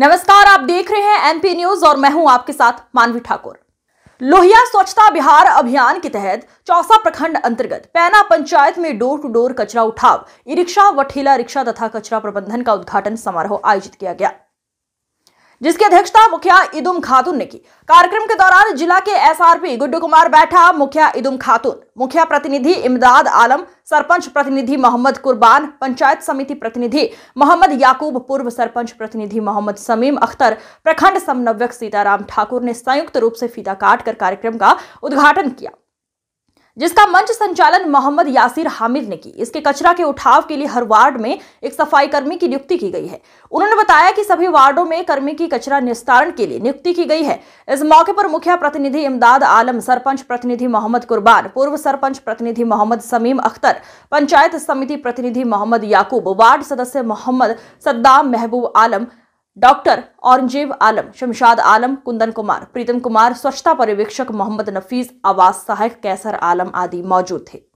नमस्कार आप देख रहे हैं एमपी न्यूज और मैं हूं आपके साथ मानवी ठाकुर लोहिया स्वच्छता बिहार अभियान के तहत चौसा प्रखंड अंतर्गत पैना पंचायत में डोर टू डोर कचरा उठाव ई रिक्शा व ठेला रिक्शा तथा कचरा प्रबंधन का उद्घाटन समारोह आयोजित किया गया जिसकी अध्यक्षता मुखिया इदुम खातून ने की कार्यक्रम के दौरान जिला के एसआरपी गुड्डू कुमार बैठा मुखिया इदुम खातून मुखिया प्रतिनिधि इमदाद आलम सरपंच प्रतिनिधि मोहम्मद कुर्बान पंचायत समिति प्रतिनिधि मोहम्मद याकूब पूर्व सरपंच प्रतिनिधि मोहम्मद समीम अख्तर प्रखंड समन्वयक सीताराम ठाकुर ने संयुक्त रूप से फीता काट कर कार्यक्रम का उद्घाटन किया जिसका मंच संचालन मोहम्मद यासिर हामिद ने की इसके कचरा के उठाव के लिए हर वार्ड में एक सफाई कर्मी की नियुक्ति की गई है उन्होंने बताया कि सभी वार्डों में कर्मी की कचरा निस्तारण के लिए नियुक्ति की गई है इस मौके पर मुखिया प्रतिनिधि इमदाद आलम सरपंच प्रतिनिधि मोहम्मद कुर्बान पूर्व सरपंच प्रतिनिधि मोहम्मद समीम अख्तर पंचायत समिति प्रतिनिधि मोहम्मद याकूब वार्ड सदस्य मोहम्मद सद्दाम महबूब आलम डॉक्टर औरंगजेब आलम शमशाद आलम कुंदन कुमार प्रीतम कुमार स्वच्छता पर्यवेक्षक मोहम्मद नफीस आवास सहायक कैसर आलम आदि मौजूद थे